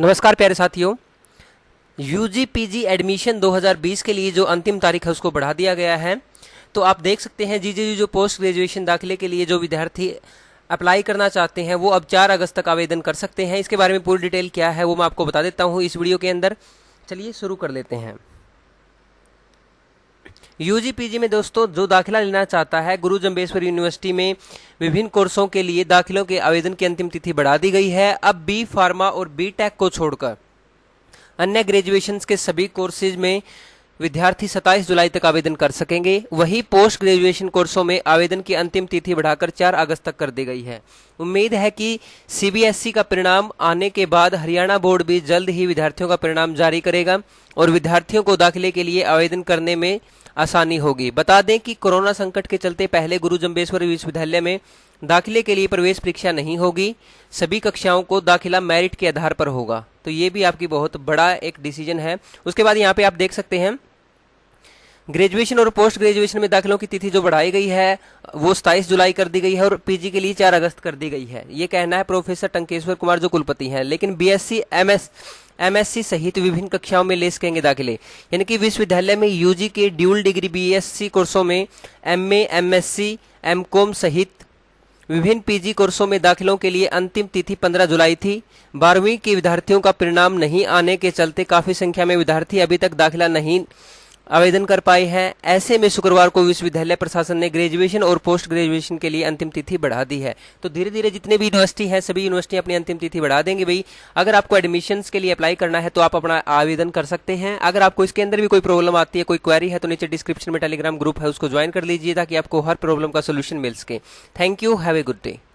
नमस्कार प्यारे साथियों यू जी एडमिशन 2020 के लिए जो अंतिम तारीख है उसको बढ़ा दिया गया है तो आप देख सकते हैं जी जी जो पोस्ट ग्रेजुएशन दाखिले के लिए जो विद्यार्थी अप्लाई करना चाहते हैं वो अब 4 अगस्त तक आवेदन कर सकते हैं इसके बारे में पूरी डिटेल क्या है वो मैं आपको बता देता हूँ इस वीडियो के अंदर चलिए शुरू कर लेते हैं यूजी जी में दोस्तों जो दाखिला लेना चाहता है गुरु जम्बेश्वर यूनिवर्सिटी में विभिन्न कोर्सों के लिए दाखिलों के आवेदन की अंतिम तिथि बढ़ा दी गई है अब बी फार्मा और बी टेक को छोड़कर अन्य ग्रेजुएशन के सभी कोर्सेज में विद्यार्थी 27 जुलाई तक आवेदन कर सकेंगे वही पोस्ट ग्रेजुएशन कोर्सों में आवेदन की अंतिम तिथि बढ़ाकर 4 अगस्त तक कर दी गई है उम्मीद है कि सीबीएसई का परिणाम आने के बाद हरियाणा बोर्ड भी जल्द ही विद्यार्थियों का परिणाम जारी करेगा और विद्यार्थियों को दाखिले के लिए आवेदन करने में आसानी होगी बता दें कि कोरोना संकट के चलते पहले गुरु जम्बेश्वर विश्वविद्यालय में दाखिले के लिए प्रवेश परीक्षा नहीं होगी सभी कक्षाओं को दाखिला मेरिट के आधार पर होगा तो ये भी आपकी बहुत बड़ा एक डिसीजन है उसके बाद यहाँ पे आप देख सकते हैं ग्रेजुएशन और पोस्ट ग्रेजुएशन में दाखिलों की तिथि जो बढ़ाई गई है वो सताईस जुलाई कर दी गई है और पीजी के लिए चार अगस्त कर दी गई है ये कहना है प्रोफेसर टंकेश्वर कुमार जो कुलपति हैं लेकिन बीएससी एमएस एमएससी सहित विभिन्न कक्षाओं में ले सकेंगे दाखिले यानी कि विश्वविद्यालय में यूजी के ड्यूल डिग्री बीएससी कोर्सों में एमए एमएससी एमकॉम सहित विभिन्न पीजी कोर्सों में दाखिलों के लिए अंतिम तिथि 15 जुलाई थी बारहवीं के विद्यार्थियों का परिणाम नहीं आने के चलते काफी संख्या में विद्यार्थी अभी तक दाखिला नहीं आवेदन कर पाए हैं ऐसे में शुक्रवार को विश्वविद्यालय प्रशासन ने ग्रेजुएशन और पोस्ट ग्रेजुएशन के लिए अंतिम तिथि बढ़ा दी है तो धीरे धीरे जितने भी यूनिवर्सिटी हैं सभी यूनिवर्सिटी अपनी अंतिम तिथि बढ़ा देंगे भाई अगर आपको एडमिशन के लिए अप्लाई करना है तो आप अपना आवेदन कर सकते हैं अगर आपको इसके अंदर भी कोई प्रॉब्लम आती है कोई क्वेरी है तो नीचे डिस्क्रिप्शन में टेलीग्राम ग्रुप है उसको ज्वाइन कर लीजिए ताकि आपको हर प्रॉब्लम का सोल्यूशन मिल सके thank you have a good day